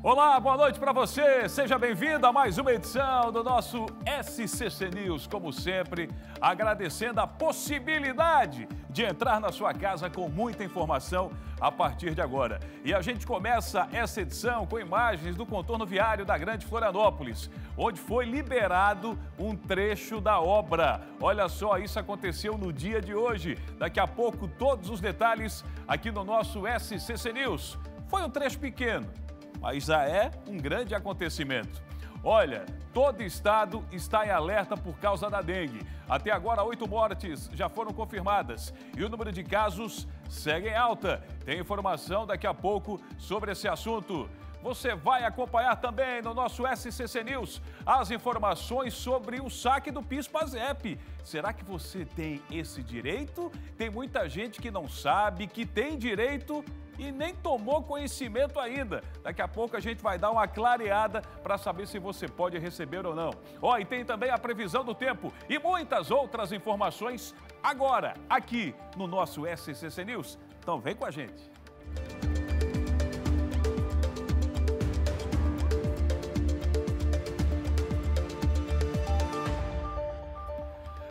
Olá, boa noite para você. Seja bem-vindo a mais uma edição do nosso SCC News. Como sempre, agradecendo a possibilidade de entrar na sua casa com muita informação a partir de agora. E a gente começa essa edição com imagens do contorno viário da Grande Florianópolis, onde foi liberado um trecho da obra. Olha só, isso aconteceu no dia de hoje. Daqui a pouco, todos os detalhes aqui no nosso SCC News. Foi um trecho pequeno mas já é um grande acontecimento. Olha, todo estado está em alerta por causa da dengue. Até agora, oito mortes já foram confirmadas e o número de casos segue em alta. Tem informação daqui a pouco sobre esse assunto. Você vai acompanhar também no nosso SCC News as informações sobre o saque do PIS-PASEP. Será que você tem esse direito? Tem muita gente que não sabe que tem direito e nem tomou conhecimento ainda. Daqui a pouco a gente vai dar uma clareada para saber se você pode receber ou não. Ó, oh, e tem também a previsão do tempo e muitas outras informações agora, aqui no nosso SCC News. Então vem com a gente.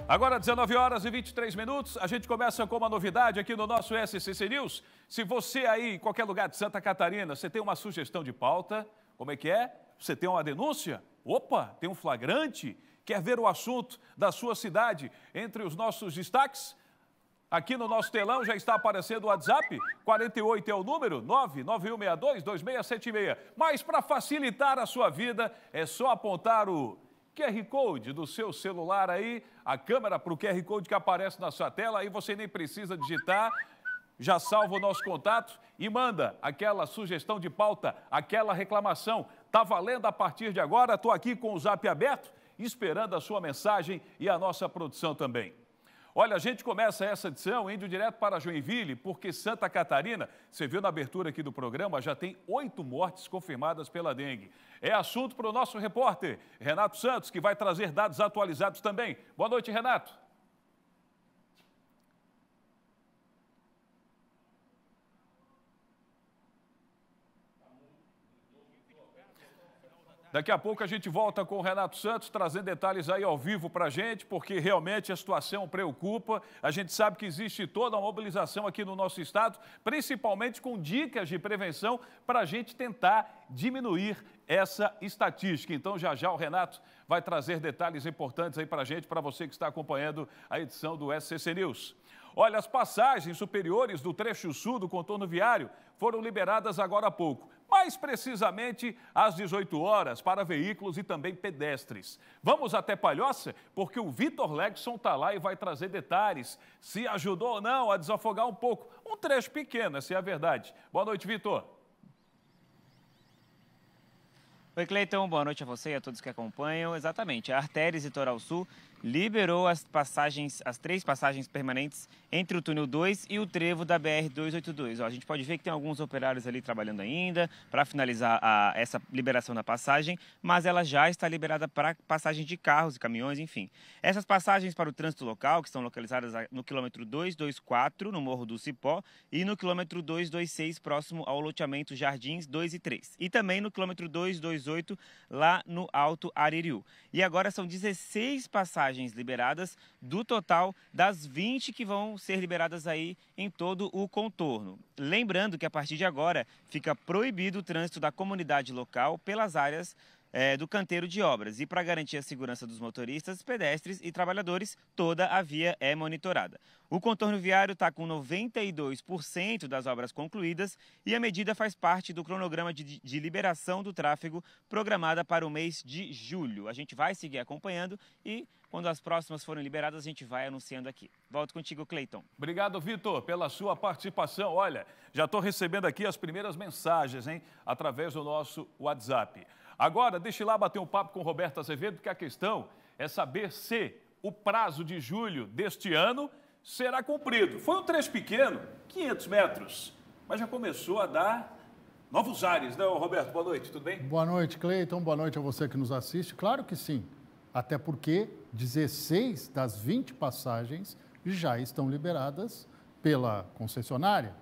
Agora, 19 horas e 23 minutos, a gente começa com uma novidade aqui no nosso SCC News. Se você aí, em qualquer lugar de Santa Catarina, você tem uma sugestão de pauta, como é que é? Você tem uma denúncia? Opa, tem um flagrante? Quer ver o assunto da sua cidade entre os nossos destaques? Aqui no nosso telão já está aparecendo o WhatsApp, 48 é o número, 99162-2676. Mas para facilitar a sua vida, é só apontar o QR Code do seu celular aí, a câmera para o QR Code que aparece na sua tela, aí você nem precisa digitar, já salva o nosso contato e manda aquela sugestão de pauta, aquela reclamação. Tá valendo a partir de agora, estou aqui com o zap aberto, esperando a sua mensagem e a nossa produção também. Olha, a gente começa essa edição indo direto para Joinville, porque Santa Catarina, você viu na abertura aqui do programa, já tem oito mortes confirmadas pela dengue. É assunto para o nosso repórter, Renato Santos, que vai trazer dados atualizados também. Boa noite, Renato. Daqui a pouco a gente volta com o Renato Santos trazendo detalhes aí ao vivo para a gente, porque realmente a situação preocupa. A gente sabe que existe toda uma mobilização aqui no nosso estado, principalmente com dicas de prevenção para a gente tentar diminuir essa estatística. Então, já já o Renato vai trazer detalhes importantes aí para a gente, para você que está acompanhando a edição do SCC News. Olha, as passagens superiores do trecho sul do contorno viário foram liberadas agora há pouco, mais precisamente às 18 horas, para veículos e também pedestres. Vamos até Palhoça, porque o Vitor Legson está lá e vai trazer detalhes, se ajudou ou não a desafogar um pouco. Um trecho pequeno, se é a verdade. Boa noite, Vitor. Oi, Cleiton, boa noite a você e a todos que acompanham. Exatamente, a artéria Litoral Sul liberou as passagens, as três passagens permanentes entre o túnel 2 e o trevo da BR 282. Ó, a gente pode ver que tem alguns operários ali trabalhando ainda para finalizar a, essa liberação da passagem, mas ela já está liberada para passagem de carros e caminhões, enfim. Essas passagens para o trânsito local, que estão localizadas no quilômetro 224, no Morro do Cipó, e no quilômetro 226, próximo ao loteamento Jardins 2 e 3, e também no quilômetro 228, lá no Alto Aririu. E agora são 16 passagens passagens liberadas do total das 20 que vão ser liberadas aí em todo o contorno. Lembrando que a partir de agora fica proibido o trânsito da comunidade local pelas áreas é, do canteiro de obras. E para garantir a segurança dos motoristas, pedestres e trabalhadores, toda a via é monitorada. O contorno viário está com 92% das obras concluídas e a medida faz parte do cronograma de, de, liberação do tráfego programada para o mês de julho. A gente vai seguir acompanhando e quando as próximas forem liberadas, a gente vai anunciando aqui. Volto contigo, Cleiton. Obrigado, Vitor, pela sua participação. Olha, já estou recebendo aqui as primeiras mensagens, hein, através do nosso WhatsApp. Agora, deixe lá bater um papo com Roberto Azevedo, porque a questão é saber se o prazo de julho deste ano será cumprido. Foi um trecho pequeno, 500 metros, mas já começou a dar novos ares, não, né, Roberto? Boa noite, tudo bem? Boa noite, Cleiton, boa noite a você que nos assiste. Claro que sim, até porque 16 das 20 passagens já estão liberadas pela concessionária,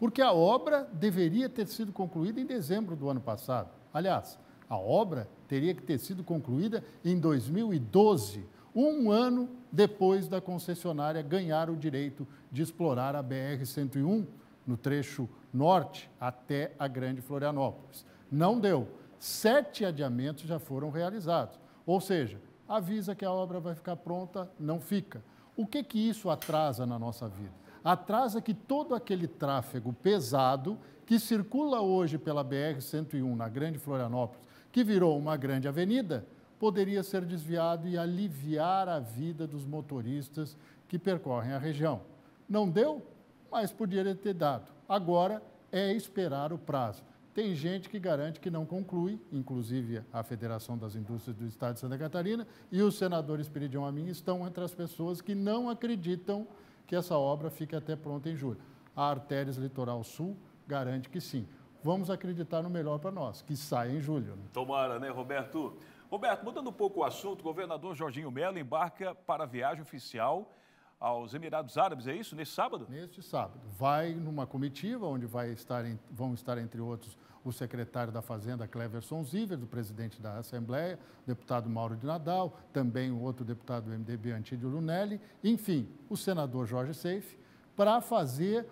porque a obra deveria ter sido concluída em dezembro do ano passado. Aliás, a obra teria que ter sido concluída em 2012 um ano depois da concessionária ganhar o direito de explorar a BR-101 no trecho norte até a Grande Florianópolis. Não deu. Sete adiamentos já foram realizados. Ou seja, avisa que a obra vai ficar pronta, não fica. O que, que isso atrasa na nossa vida? Atrasa que todo aquele tráfego pesado que circula hoje pela BR-101 na Grande Florianópolis, que virou uma grande avenida, poderia ser desviado e aliviar a vida dos motoristas que percorrem a região. Não deu, mas poderia ter dado. Agora é esperar o prazo. Tem gente que garante que não conclui, inclusive a Federação das Indústrias do Estado de Santa Catarina e o senador Espiridião Amin estão entre as pessoas que não acreditam que essa obra fique até pronta em julho. A Artérias Litoral Sul garante que sim. Vamos acreditar no melhor para nós, que sai em julho. Né? Tomara, né, Roberto? Roberto, mudando um pouco o assunto, o governador Jorginho Mello embarca para a viagem oficial aos Emirados Árabes, é isso? Nesse sábado? Neste sábado. Vai numa comitiva onde vai estar em, vão estar, entre outros, o secretário da Fazenda, Cleverson Ziver, do presidente da Assembleia, o deputado Mauro de Nadal, também o outro deputado do MDB, Antídio Lunelli, enfim, o senador Jorge Seife, para fazer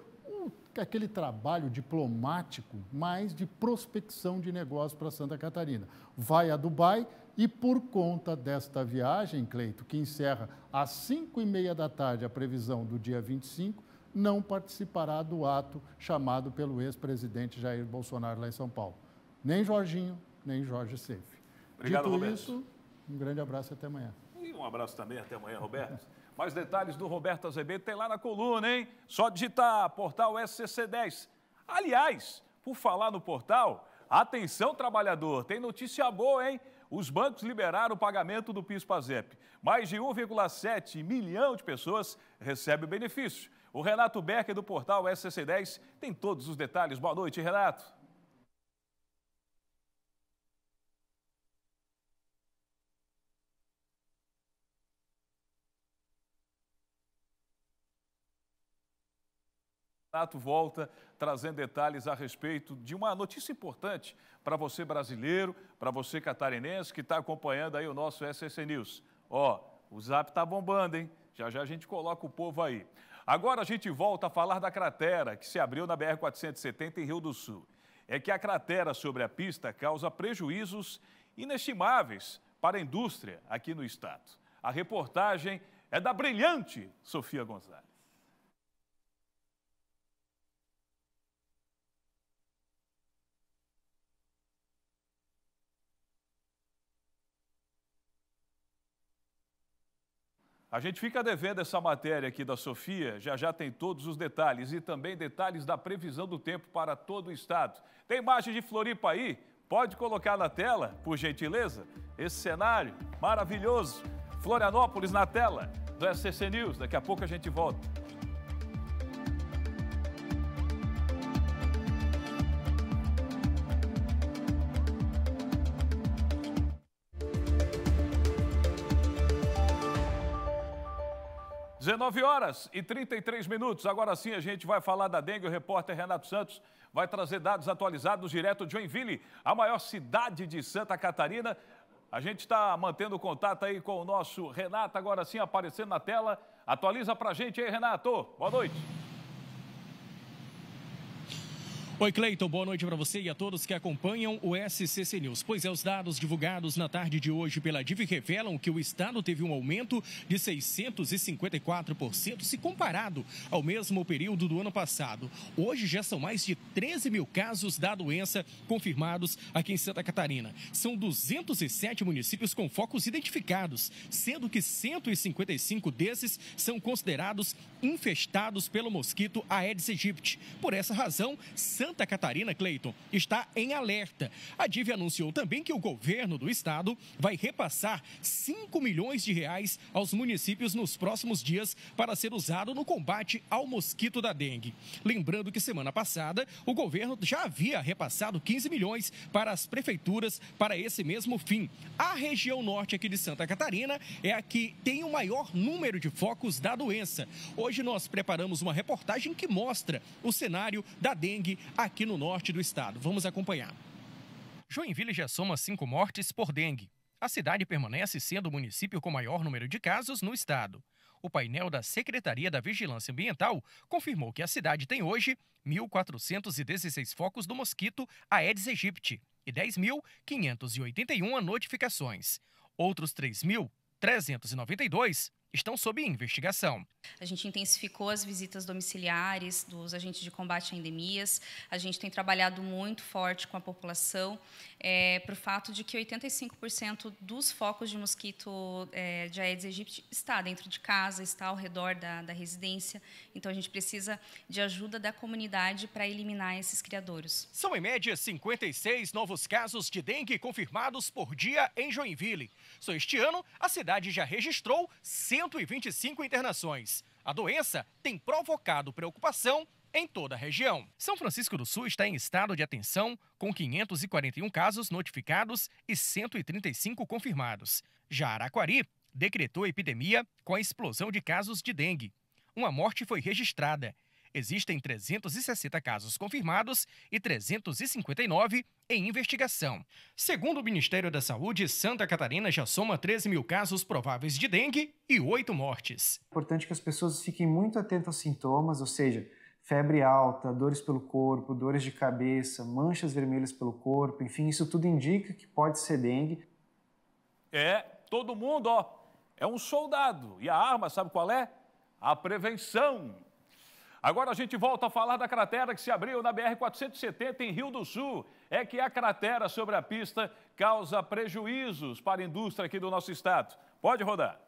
aquele trabalho diplomático, mais de prospecção de negócios para Santa Catarina. Vai a Dubai e, por conta desta viagem, Cleito, que encerra às 5 e meia da tarde a previsão do dia 25, não participará do ato chamado pelo ex-presidente Jair Bolsonaro lá em São Paulo. Nem Jorginho, nem Jorge Seif. Obrigado, Dito Roberto. isso, um grande abraço e até amanhã. E um abraço também, até amanhã, Roberto. Mais detalhes do Roberto Azevedo tem lá na coluna, hein? Só digitar portal SCC10. Aliás, por falar no portal, atenção trabalhador, tem notícia boa, hein? Os bancos liberaram o pagamento do PIS/PASEP. Mais de 1,7 milhão de pessoas recebem o benefício. O Renato Becker do portal SCC10 tem todos os detalhes. Boa noite, Renato. Renato volta trazendo detalhes a respeito de uma notícia importante para você brasileiro, para você catarinense que está acompanhando aí o nosso SC News. Ó, o zap tá bombando, hein? Já já a gente coloca o povo aí. Agora a gente volta a falar da cratera que se abriu na BR-470 em Rio do Sul. É que a cratera sobre a pista causa prejuízos inestimáveis para a indústria aqui no estado. A reportagem é da brilhante Sofia Gonzalez. A gente fica devendo essa matéria aqui da Sofia, já já tem todos os detalhes e também detalhes da previsão do tempo para todo o estado. Tem imagem de Floripa aí? Pode colocar na tela, por gentileza, esse cenário maravilhoso. Florianópolis na tela do SCC News. Daqui a pouco a gente volta. 19 horas e 33 minutos. Agora sim a gente vai falar da dengue. O repórter Renato Santos vai trazer dados atualizados direto de Joinville, a maior cidade de Santa Catarina. A gente está mantendo contato aí com o nosso Renato, agora sim aparecendo na tela. Atualiza para a gente aí, Renato. Boa noite. Oi, Cleiton, boa noite para você e a todos que acompanham o SCC News. Pois é, os dados divulgados na tarde de hoje pela DIV revelam que o Estado teve um aumento de 654% se comparado ao mesmo período do ano passado. Hoje já são mais de 13 mil casos da doença confirmados aqui em Santa Catarina. São 207 municípios com focos identificados, sendo que 155 desses são considerados infestados pelo mosquito Aedes aegypti. Por essa razão, são Santa Catarina, Cleiton, está em alerta. A DIV anunciou também que o governo do estado vai repassar 5 milhões de reais aos municípios nos próximos dias para ser usado no combate ao mosquito da dengue. Lembrando que semana passada o governo já havia repassado 15 milhões para as prefeituras para esse mesmo fim. A região norte aqui de Santa Catarina é a que tem o maior número de focos da doença. Hoje nós preparamos uma reportagem que mostra o cenário da dengue aqui no norte do estado. Vamos acompanhar. Joinville já soma cinco mortes por dengue. A cidade permanece sendo o município com maior número de casos no estado. O painel da Secretaria da Vigilância Ambiental confirmou que a cidade tem hoje 1.416 focos do mosquito Aedes aegypti e 10.581 notificações. Outros 3.392 estão sob investigação. A gente intensificou as visitas domiciliares dos agentes de combate a endemias, a gente tem trabalhado muito forte com a população, é, eh, para o fato de que 85% dos focos de mosquito é, de Aedes aegypti está dentro de casa, está ao redor da, da residência, então a gente precisa de ajuda da comunidade para eliminar esses criadouros. São, em média, 56 novos casos de dengue confirmados por dia em Joinville. Só este ano, a cidade já registrou 100 125 internações. A doença tem provocado preocupação em toda a região. São Francisco do Sul está em estado de atenção, com 541 casos notificados e 135 confirmados. Já Araquari decretou epidemia com a explosão de casos de dengue. Uma morte foi registrada Existem 360 casos confirmados e 359 em investigação. Segundo o Ministério da Saúde, Santa Catarina já soma 13 mil casos prováveis de dengue e 8 mortes. É importante que as pessoas fiquem muito atentas aos sintomas, ou seja, febre alta, dores pelo corpo, dores de cabeça, manchas vermelhas pelo corpo, enfim, isso tudo indica que pode ser dengue. É, todo mundo, ó, é um soldado. E a arma, sabe qual é? A prevenção. Agora a gente volta a falar da cratera que se abriu na BR-470 em Rio do Sul. É que a cratera sobre a pista causa prejuízos para a indústria aqui do nosso estado. Pode rodar.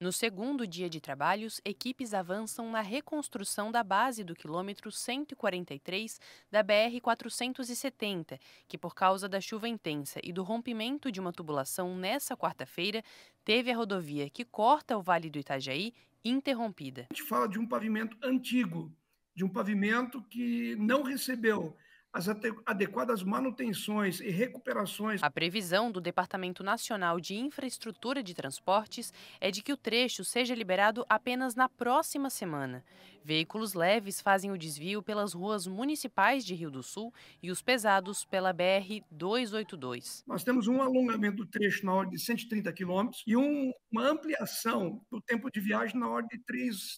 No segundo dia de trabalhos, equipes avançam na reconstrução da base do quilômetro 143 da BR-470, que, por causa da chuva intensa e do rompimento de uma tubulação nessa quarta-feira, teve a rodovia que corta o Vale do Itajaí interrompida. A gente fala de um pavimento antigo, de um pavimento que não recebeu as adequadas manutenções e recuperações. A previsão do Departamento Nacional de Infraestrutura de Transportes é de que o trecho seja liberado apenas na próxima semana. Veículos leves fazem o desvio pelas ruas municipais de Rio do Sul e os pesados pela BR 282. Nós temos um alongamento do trecho na ordem de 130 quilômetros e um, uma ampliação do tempo de viagem na ordem de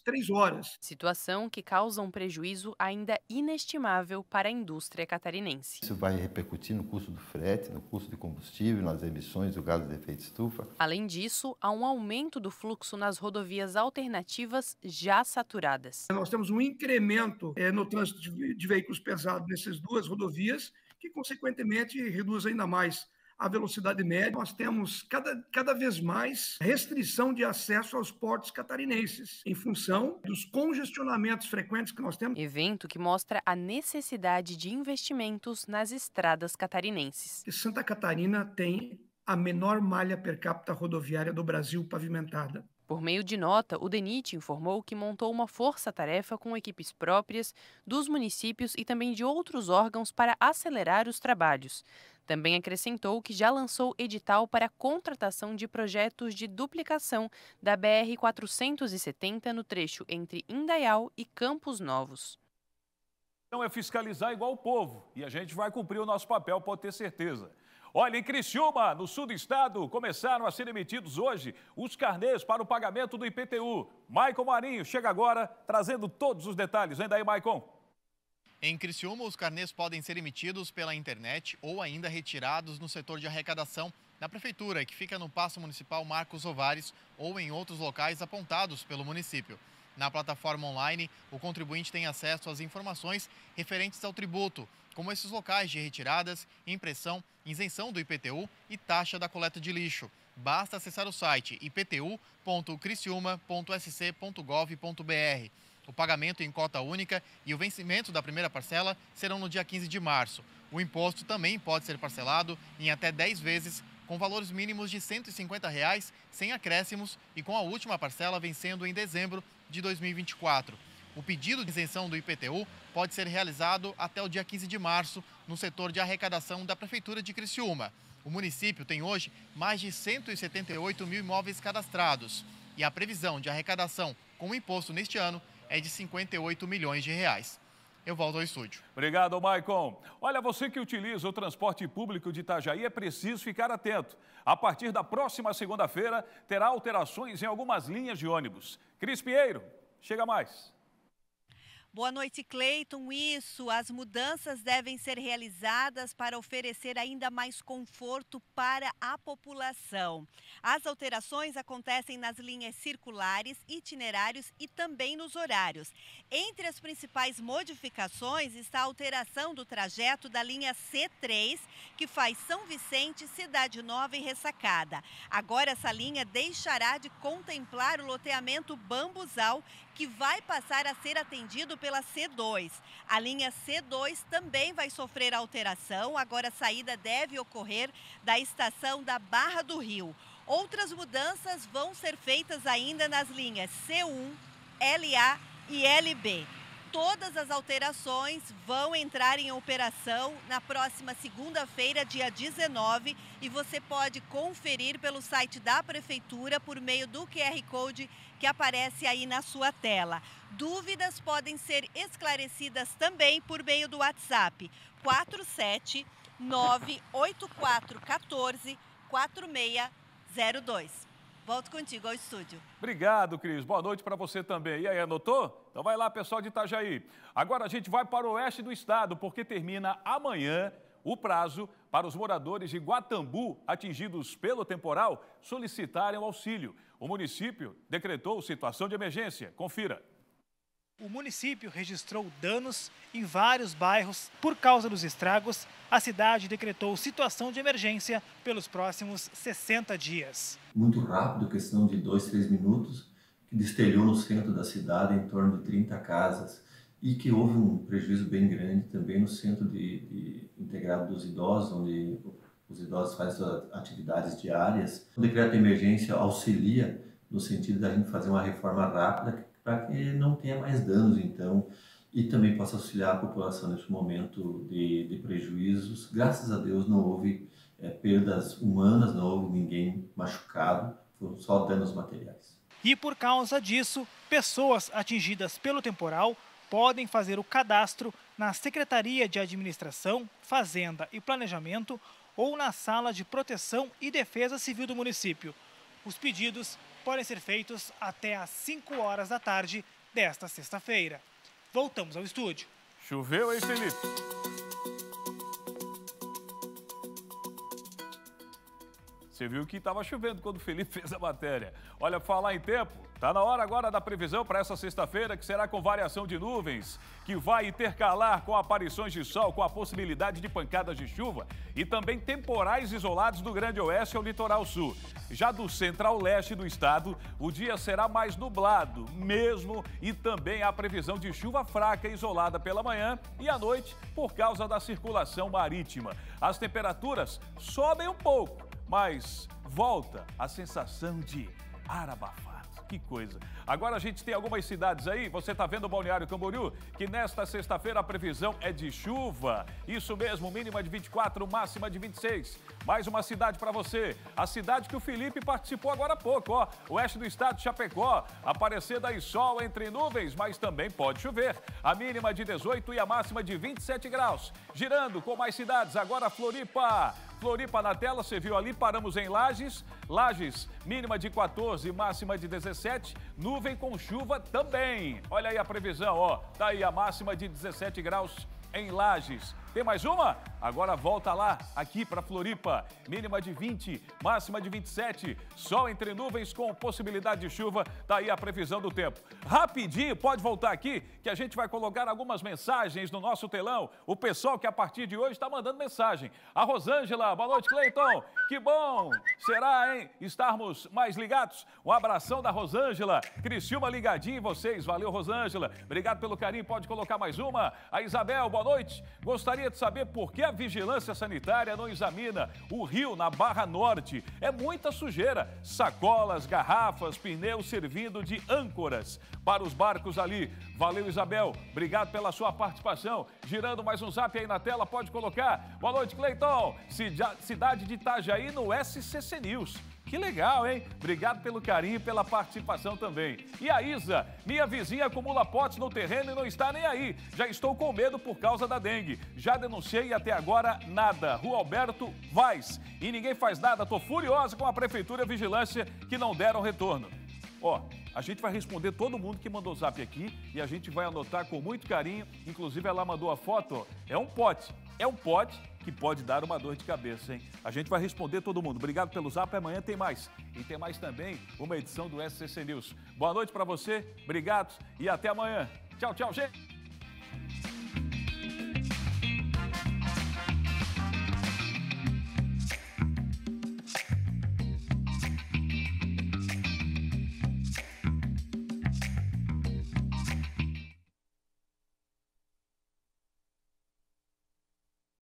3, horas. Situação que causa um prejuízo ainda inestimável para a indústria catarinense. Isso vai repercutir no custo do frete, no custo de combustível, nas emissões do gás de efeito estufa. Além disso, há um aumento do fluxo nas rodovias alternativas já saturadas nós temos um incremento é, no trânsito de, de veículos pesados nessas duas rodovias, que, consequentemente, reduz ainda mais a velocidade média, nós temos cada, cada vez mais restrição de acesso aos portos catarinenses, em função dos congestionamentos frequentes que nós temos. Evento que mostra a necessidade de investimentos nas estradas catarinenses. Santa Catarina tem a menor malha per capita rodoviária do Brasil pavimentada. Por meio de nota, o DENIT informou que montou uma força-tarefa com equipes próprias dos municípios e também de outros órgãos para acelerar os trabalhos. Também acrescentou que já lançou edital para contratação de projetos de duplicação da BR-470 no trecho entre Indaial e Campos Novos. Então é fiscalizar igual o povo e a gente vai cumprir o nosso papel, pode ter certeza. Olha, em Criciúma, no sul do estado, começaram a ser emitidos hoje os carnês para o pagamento do IPTU. Maicon Marinho chega agora trazendo todos os detalhes. Vem daí, Maicon. Em Criciúma, os carnês podem ser emitidos pela internet ou ainda retirados no setor de arrecadação na prefeitura, que fica no passo Municipal Marcos Ovares ou em outros locais apontados pelo município. Na plataforma online, o contribuinte tem acesso às informações referentes ao tributo, como esses locais de retiradas, impressão, isenção do IPTU e taxa da coleta de lixo. Basta acessar o site iptu.criciúma.sc.gov.br. O pagamento em cota única e o vencimento da primeira parcela serão no dia 15 de março. O imposto também pode ser parcelado em até 10 vezes, com valores mínimos de R$ 150, reais, sem acréscimos e com a última parcela vencendo em dezembro de 2024. O pedido de isenção do IPTU pode ser realizado até o dia 15 de março no setor de arrecadação da Prefeitura de Criciúma. O município tem hoje mais de 178 mil imóveis cadastrados e a previsão de arrecadação com o imposto neste ano é de 58 milhões de reais. Eu volto ao estúdio. Obrigado, Maicon. Olha, você que utiliza o transporte público de Itajaí é preciso ficar atento. A partir da próxima segunda-feira, terá alterações em algumas linhas de ônibus. Cris Pinheiro, chega mais. Boa noite, Cleiton. Isso, as mudanças devem ser realizadas para oferecer ainda mais conforto para a população. As alterações acontecem nas linhas circulares, itinerários e também nos horários. Entre as principais modificações está a alteração do trajeto da linha C3, que faz São Vicente, Cidade Nova e Ressacada. Agora essa linha deixará de contemplar o loteamento Bambusal, que vai passar a ser atendido pela C2. A linha C2 também vai sofrer alteração, agora a saída deve ocorrer da estação da Barra do Rio. Outras mudanças vão ser feitas ainda nas linhas C1, LA e LB todas as alterações vão entrar em operação na próxima segunda-feira, dia 19, e você pode conferir pelo site da Prefeitura por meio do QR Code que aparece aí na sua tela. Dúvidas podem ser esclarecidas também por meio do WhatsApp 479 8414 4602. Volto contigo ao estúdio. Obrigado, Cris. Boa noite para você também. E aí, anotou? Então vai lá, pessoal de Itajaí. Agora a gente vai para o oeste do estado, porque termina amanhã o prazo para os moradores de Guatambu, atingidos pelo temporal, solicitarem o auxílio. O município decretou situação de emergência. Confira o município registrou danos em vários bairros. Por causa dos estragos, a cidade decretou situação de emergência pelos próximos 60 dias. Muito rápido, questão de dois, três minutos, que destelhou no centro da cidade em torno de 30 casas e que houve um prejuízo bem grande também no centro de, de integrado dos idosos, onde os idosos fazem atividades diárias. O decreto de emergência auxilia no sentido da gente fazer uma reforma rápida para que não tenha mais danos, então, e também possa auxiliar a população nesse momento de, de prejuízos. Graças a Deus não houve é, perdas humanas, não houve ninguém machucado, foram só danos materiais. E por causa disso, pessoas atingidas pelo temporal podem fazer o cadastro na Secretaria de Administração, Fazenda e Planejamento ou na Sala de Proteção e Defesa Civil do município. Os pedidos podem ser feitos até às 5 horas da tarde desta sexta-feira. Voltamos ao estúdio. Choveu, hein, Felipe? Você viu que estava chovendo quando o Felipe fez a matéria. Olha, falar em tempo, Tá na hora agora da previsão para essa sexta-feira, que será com variação de nuvens, que vai intercalar com aparições de sol, com a possibilidade de pancadas de chuva e também temporais isolados do Grande Oeste ao Litoral Sul. Já do central-leste do estado, o dia será mais nublado mesmo e também há previsão de chuva fraca isolada pela manhã e à noite por causa da circulação marítima. As temperaturas sobem um pouco, mas volta a sensação de ar abafado que coisa. Agora a gente tem algumas cidades aí, você está vendo o Balneário Camboriú, que nesta sexta-feira a previsão é de chuva. Isso mesmo, mínima de 24, máxima de 26. Mais uma cidade para você, a cidade que o Felipe participou agora há pouco, ó. Oeste do estado, Chapecó, aparecer daí sol entre nuvens, mas também pode chover. A mínima de 18 e a máxima de 27 graus. Girando com mais cidades, agora Floripa. Floripa na tela, você viu ali, paramos em Lages. Lages, mínima de 14, máxima de 17, nuvem com chuva também. Olha aí a previsão, ó, tá aí a máxima de 17 graus em Lages. Tem mais uma? Agora volta lá, aqui para Floripa. Mínima de 20, máxima de 27. Sol entre nuvens com possibilidade de chuva. Tá aí a previsão do tempo. Rapidinho, pode voltar aqui que a gente vai colocar algumas mensagens no nosso telão. O pessoal que a partir de hoje está mandando mensagem. A Rosângela, boa noite, Cleiton. Que bom será, hein? Estarmos mais ligados. Um abração da Rosângela. Criciúma ligadinho em vocês. Valeu, Rosângela. Obrigado pelo carinho. Pode colocar mais uma. A Isabel, boa noite. Gostaria gostaria de saber por que a vigilância sanitária não examina o rio na Barra Norte. É muita sujeira. Sacolas, garrafas, pneus servindo de âncoras para os barcos ali. Valeu, Isabel. Obrigado pela sua participação. Girando mais um zap aí na tela, pode colocar. Boa noite, Cleiton. Cidade de Itajaí no SCC News. Que legal, hein? Obrigado pelo carinho e pela participação também. E a Isa, minha vizinha acumula potes no terreno e não está nem aí. Já estou com medo por causa da dengue. Já denunciei e até agora nada. Rua Alberto Vaz. E ninguém faz nada. Tô furiosa com a prefeitura e a vigilância que não deram retorno. Ó, a gente vai responder todo mundo que mandou o zap aqui e a gente vai anotar com muito carinho. Inclusive, ela mandou a foto, ó. É um pote é um pode que pode dar uma dor de cabeça, hein? A gente vai responder todo mundo. Obrigado pelo zap. Amanhã tem mais. E tem mais também uma edição do SCC News. Boa noite para você, obrigado e até amanhã. Tchau, tchau, gente.